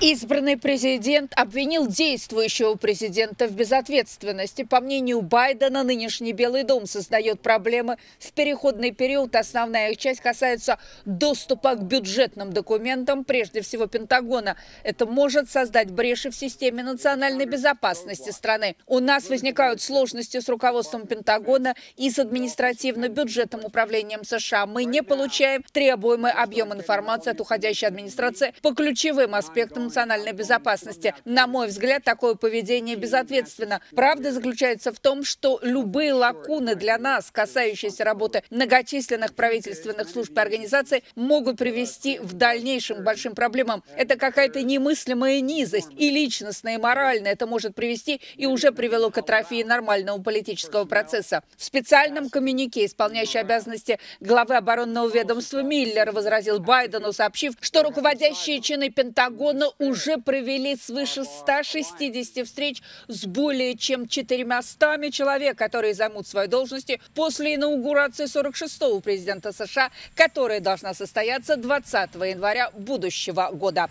Избранный президент обвинил действующего президента в безответственности. По мнению Байдена, нынешний Белый дом создает проблемы в переходный период. Основная их часть касается доступа к бюджетным документам, прежде всего Пентагона. Это может создать бреши в системе национальной безопасности страны. У нас возникают сложности с руководством Пентагона и с административно-бюджетным управлением США. Мы не получаем требуемый объем информации от уходящей администрации по ключевым аспектам функциональной безопасности. На мой взгляд, такое поведение безответственно. Правда заключается в том, что любые лакуны для нас, касающиеся работы многочисленных правительственных служб и организаций, могут привести в дальнейшем к большим проблемам. Это какая-то немыслимая низость и личностная, и моральная. Это может привести и уже привело к атрофии нормального политического процесса. В специальном коммюнике, исполняющий обязанности главы оборонного ведомства Миллер возразил Байдену, сообщив, что руководящие чины Пентагона уже провели свыше 160 встреч с более чем 400 человек, которые займут свои должности после инаугурации 46-го президента США, которая должна состояться 20 января будущего года.